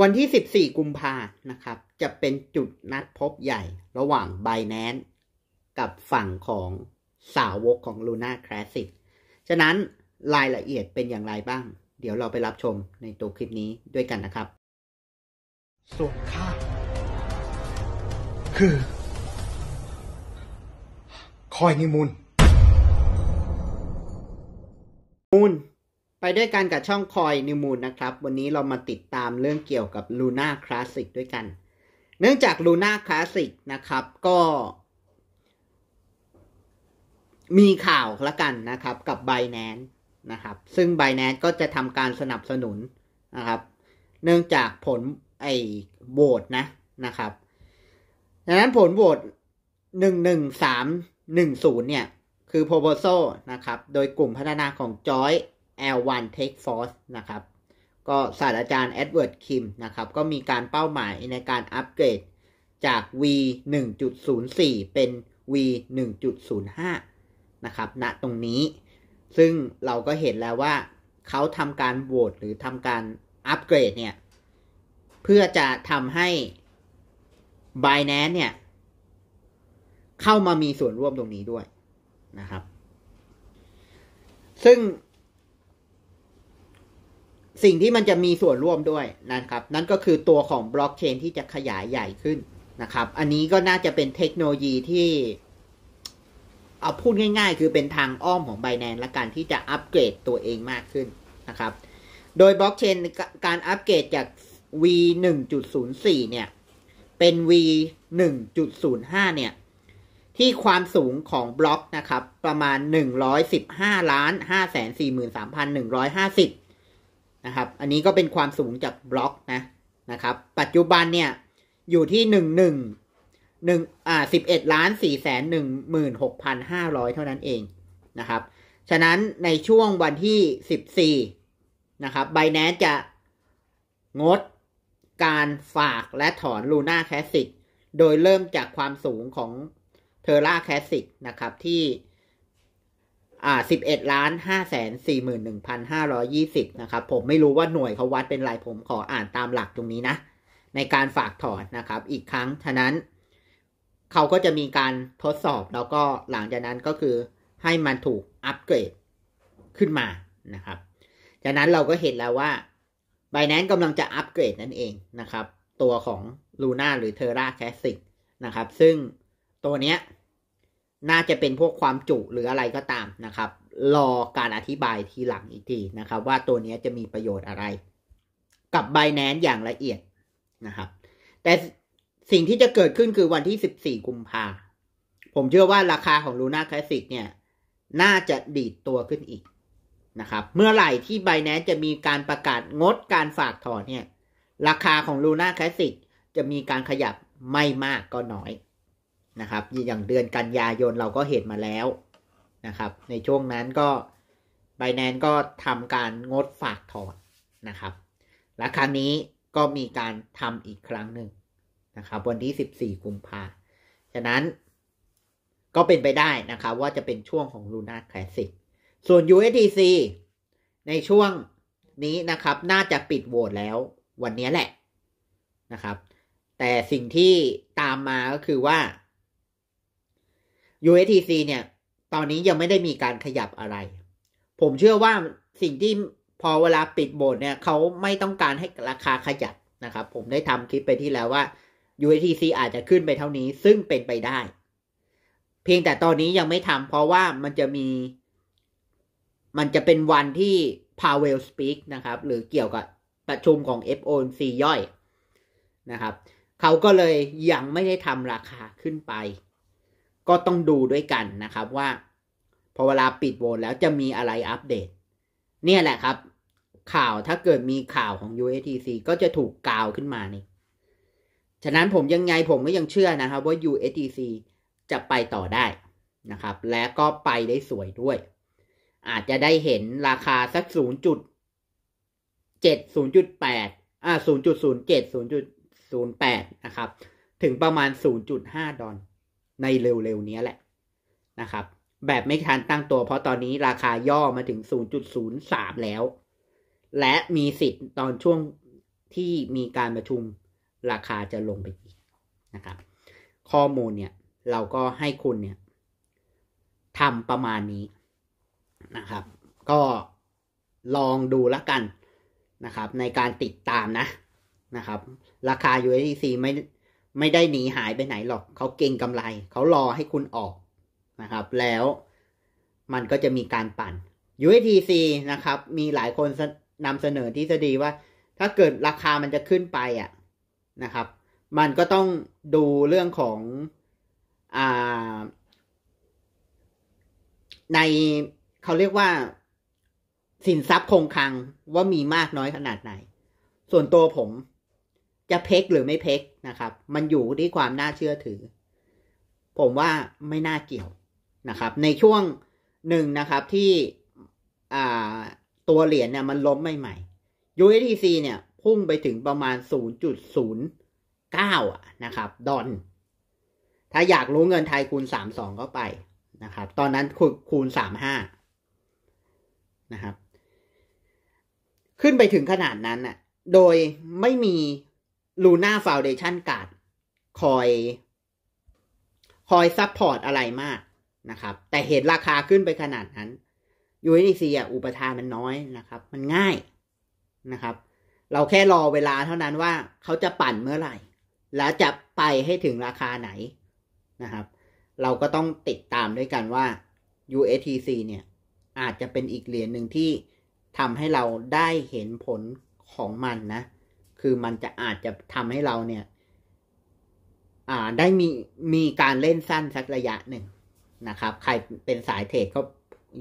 วันที่ 14 กุมภานะครับ จะเป็นจุดนัดพบใหญ่ระหว่าง b บ n a n c e กับฝั่งของสาวกของ Luna Classic ฉะนั้นรายละเอียดเป็นอย่างไรบ้าง เดี๋ยวเราไปรับชมในตัวคลิปนี้ด้วยกันนะครับ ส่วนข้าคือ คอยนิมูล มูลไปด้วยกันกับช่องคอยนิวมูนนะครับ วันนี้เรามาติดตามเรื่องเกี่ยวกับลูน่าคลาสสิกด้วยกัน เนื่องจากลูน่าคลาสสิกนะครับ ก็ มีข่าวละกันนะครับ กับ b บแ a น c e นะครับ ซึ่ง b บแ a น c e ก็จะทำการสนับสนุนนะครับ เนื่องจากผลไอโหวตนะนะครับ ดังนั้นผลโหวตหนึ่งหนึ่งสามหนึ่งศูนย์เนี่ย คือ proposal นะครับ โดยกลุ่มพัฒนาของจอย L1 Take Force นะครับ ก็ ศาสตราจารย์แอดเวิร์ดคิมนะครับ ก็มีการเป้าหมายในการอัปเกรด จาก V 1.04เป็น V 1.05นะครับณตรงนี้ ซึ่งเราก็เห็นแล้วว่า เขาทำการโหวตหรือทำการอัปเกรดเนี่ย เพื่อจะทำให้ Binance เนี่ย เข้ามามีส่วนร่วมตรงนี้ด้วยนะครับ ซึ่งสิ่งที่มันจะมีส่วนร่วมด้วยนะครับ นั่นก็คือตัวของบล็อกเชนที่จะขยายใหญ่ขึ้นนะครับ อันนี้ก็น่าจะเป็นเทคโนโลยีที่เอาพูดง่าย ๆ คือเป็นทางอ้อมของไบแนนและการที่จะอัปเกรดตัวเองมากขึ้นนะครับ โดยบล็อกเชนการอัปเกรดจาก V 1.04เนี่ย เป็น V 1.05เนี่ย ที่ความสูงของบล็อกนะครับ ประมาณ 115ล้าน5 4 3 1 5 0นะครับ อันนี้ก็เป็นความสูงจากบล็อกนะ นะครับ ปัจจุบันเนี่ยอยู่ที่หนึ่งหนึ่งหนึ่งอ่าสิบเอ็ดล้านสี่แสนหนึ่งหมื่นหกพันห้าร้อยเท่านั้นเองนะครับ ฉะนั้นในช่วงวันที่สิบสี่นะครับไบแนจะงดการฝากและถอนลูน่าแคสสิกโดยเริ่มจากความสูงของเทอร่าแคสสิกนะครับที่อ่าสิบเอ็ดล้านห้าแสนสี่หมื่นหนึ่งพันห้าร้อยี่สิบนะครับ ผมไม่รู้ว่าหน่วยเขาวัดเป็นไรผมขออ่านตามหลักตรงนี้นะ ในการฝากถอนนะครับ อีกครั้งฉะนั้น เขาก็จะมีการทดสอบแล้วก็หลังจากนั้นก็คือให้มันถูกอัปเกรดขึ้นมานะครับ จากนั้นเราก็เห็นแล้วว่า b i n a n c e กำลังจะอัปเกรดนั่นเองนะครับ ตัวของ Luna หรือ Terra Classic นะครับ ซึ่งตัวเนี้ยน่าจะเป็นพวกความจุหรืออะไรก็ตามนะครับ รอการอธิบายทีหลังอีกทีนะครับว่าตัวนี้จะมีประโยชน์อะไร กับใบแนนอย่างละเอียดนะครับ แต่สิ่งที่จะเกิดขึ้นคือวันที่ 14 กุมภาผมเชื่อว่าราคาของลูน่าคลาสสิกเนี่ย น่าจะดีดตัวขึ้นอีกนะครับ เมื่อไหร่ที่ใบแนนจะมีการประกาศงดการฝากถอนเนี่ย ราคาของลูน่าคลาสสิกจะมีการขยับไม่มากก็น้อยนะครับอย่างเดือนกันยายนเราก็เห็นมาแล้วนะครับ ในช่วงนั้นก็ไบแนนก็ทำการงดฝากถอนนะครับและครั้งนี้ก็มีการทำอีกครั้งหนึ่งนะครับ วันที่14กุมภาฉะนั้นก็เป็นไปได้นะครับ ว่าจะเป็นช่วงของลูน่าแคลาสสิกส่วน USDC ในช่วงนี้นะครับ น่าจะปิดโหวตแล้ววันนี้แหละนะครับ แต่สิ่งที่ตามมาก็คือว่า USTC เนี่ย ตอนนี้ยังไม่ได้มีการขยับอะไร ผมเชื่อว่าสิ่งที่พอเวลาปิดโบนเนี่ย เขาไม่ต้องการให้ราคาขยับนะครับ ผมได้ทำคลิปไปที่แล้วว่า USTC อาจจะขึ้นไปเท่านี้ ซึ่งเป็นไปได้ เพียงแต่ตอนนี้ยังไม่ทำเพราะว่ามันจะมี มันจะเป็นวันที่ Powell Speak นะครับ หรือเกี่ยวกับประชุมของ FOMC ย่อยนะครับเขาก็เลยยังไม่ได้ทำราคาขึ้นไปก็ต้องดูด้วยกันนะครับว่า พอเวลาปิดโหวตแล้วจะมีอะไรอัปเดต เนี่ยแหละครับ ข่าวถ้าเกิดมีข่าวของ USTC ก็จะถูกกล่าวขึ้นมานี่ฉะนั้นผมยังไงผมก็ยังเชื่อนะครับว่า USTC จะไปต่อได้นะครับ และก็ไปได้สวยด้วย อาจจะได้เห็นราคาสัก0.7 0.8อ่า0.07 0.08 นะครับ ถึงประมาณ 0.5 ดอลลาร์ในเร็วๆนี้แหละนะครับ แบบไม่ทันตั้งตัวเพราะตอนนี้ราคาย่อมาถึง 0.03 แล้ว และมีสิทธิ์ตอนช่วงที่มีการประชุมราคาจะลงไปอีกนะครับ ข้อมูลเนี่ยเราก็ให้คุณเนี่ยทำประมาณนี้นะครับ ก็ลองดูละกันนะครับในการติดตามนะนะครับ ราคา USDC ไม่ไม่ได้หนีหายไปไหนหรอก เขาเก่งกำไร เขารอให้คุณออกนะครับ แล้วมันก็จะมีการปั่น USDC นะครับ มีหลายคนนำเสนอทฤษฎีว่า ถ้าเกิดราคามันจะขึ้นไปอ่ะนะครับ มันก็ต้องดูเรื่องของอในเขาเรียกว่าสินทรัพย์คงคลังว่ามีมากน้อยขนาดไหน ส่วนตัวผมจะเพกหรือไม่เพกนะครับ มันอยู่ที่ความน่าเชื่อถือ ผมว่าไม่น่าเกี่ยวนะครับ ในช่วงหนึ่งนะครับที่ตัวเหรียญเนี่ยมันล้มใหม่ๆ USDC เนี่ยพุ่งไปถึงประมาณ 0.09นะครับดอนถ้าอยากรู้เงินไทยคูณ 32เข้าไปนะครับตอนนั้นคูณ 35 นะครับ ขึ้นไปถึงขนาดนั้นน่ะโดยไม่มีลูน่าฟาวเดชันการ์ดคอย คอยซัพพอร์ตอะไรมากนะครับ แต่เห็นราคาขึ้นไปขนาดนั้นย u s ซีอ่ะอุปทานมันน้อยนะครับ มันง่ายนะครับ เราแค่รอเวลาเท่านั้นว่าเขาจะปั่นเมื่อไหร่ และจะไปให้ถึงราคาไหนนะครับ เราก็ต้องติดตามด้วยกันว่า USTC เนี่ย อาจจะเป็นอีกเหรียญหนึ่งที่ทำให้เราได้เห็นผลของมันนะคือมันจะอาจจะทำให้เราเนี่ยอ่าได้มีมีการเล่นสั้นสักระยะหนึ่งนะครับ ใครเป็นสายเทรดก็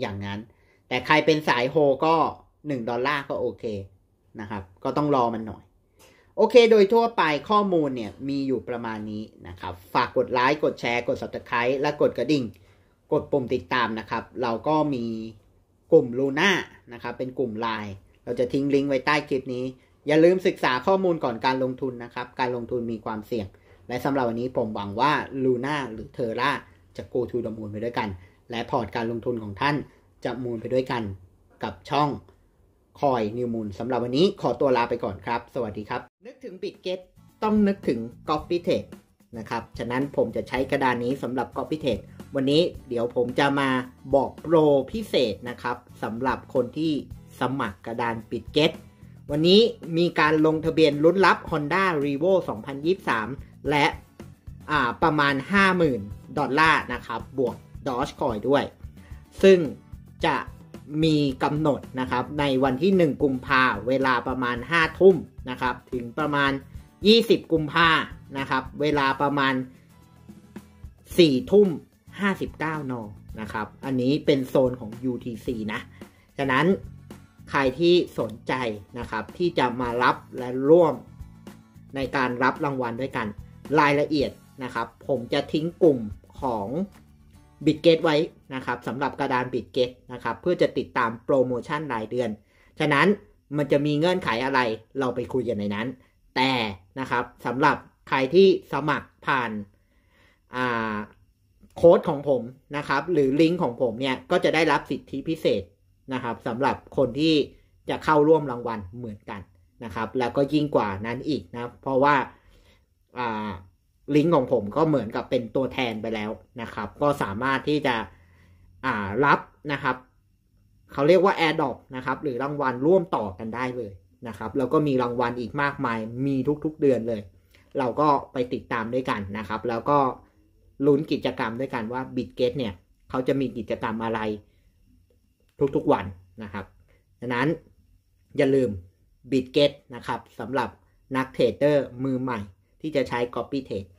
อย่างนั้น แต่ใครเป็นสายโฮก็หนึ่งดอลลาร์ก็โอเคนะครับ ก็ต้องรอมันหน่อย โอเคโดยทั่วไปข้อมูลเนี่ยมีอยู่ประมาณนี้นะครับฝากกดไลค์กดแชร์กด subscribe และกดกระดิ่ง กดปุ่มติดตามนะครับ เราก็มีกลุ่มลูน่านะครับเป็นกลุ่มไลน์เราจะทิ้งลิงก์ไว้ใต้คลิปนี้อย่าลืมศึกษาข้อมูลก่อนการลงทุนนะครับ การลงทุนมีความเสี่ยง และสำหรับวันนี้ผมหวังว่าลูน่าหรือเทอร่าจะโกทูดมูลไปด้วยกัน และพอร์ตการลงทุนของท่านจะมูลไปด้วยกัน กับช่องคอยนิวมูลสำหรับวันนี้ขอตัวลาไปก่อนครับ สวัสดีครับ นึกถึงบิดเกตต้องนึกถึงก๊อปปี้เทคนะครับฉะนั้นผมจะใช้กระดานนี้สำหรับก๊อปปี้เทควันนี้เดี๋ยวผมจะมาบอกโปรพิเศษนะครับสำหรับคนที่สมัครกระดานบิดเกตวันนี้มีการลงทะเบียนลุ้นรับ Honda r e v o 2023 และประมาณ 50,000 ดอลลาร์นะครับบวกดอ c คอยด้วย ซึ่งจะมีกำหนดนะครับในวันที่ 1 กุมภาเวลาประมาณ 5 ทุ่มนะครับถึงประมาณ 20 กุมภานะครับเวลาประมาณ 4 ทุ่ม59นนะครับ อันนี้เป็นโซนของ UTC นะฉะนั้นใครที่สนใจนะครับที่จะมารับและร่วมในการรับรางวัลด้วยกัน รายละเอียดนะครับผมจะทิ้งกลุ่มของ b i t g a t e ไว้นะครับสำหรับกระดาน b i t g a t e นะครับเพื่อจะติดตามโปรโมชั่นรายเดือน ฉะนั้นมันจะมีเงื่อนไขอะไรเราไปคุยกันในนั้น แต่นะครับสำหรับใครที่สมัครผ่านโค้ดของผมนะครับหรือลิงก์ของผมเนี่ยก็จะได้รับสิทธิพิเศษนะครับสำหรับคนที่จะเข้าร่วมรางวัลเหมือนกันนะครับแล้วก็ยิ่งกว่านั้นอีกนะเพราะว่าลิงก์ของผมก็เหมือนกับเป็นตัวแทนไปแล้วนะครับก็สามารถที่จะรับนะครับเขาเรียกว่าแอร์ดอกนะครับหรือรางวัลร่วมต่อกันได้เลยนะครับแล้วก็มีรางวัลอีกมากมาย มีทุกๆเดือนเลย เราก็ไปติดตามด้วยกันนะครับ แล้วก็ลุ้นกิจกรรมด้วยกันว่าบิ t เกตเนี่ยเขาจะมีกิจกรรมอะไรทุกๆวันนะครับดังนั้นอย่าลืม b i t g e t นะครับสำหรับนักเทรดเดอร์มือใหม่ที่จะใช้ Copy Trade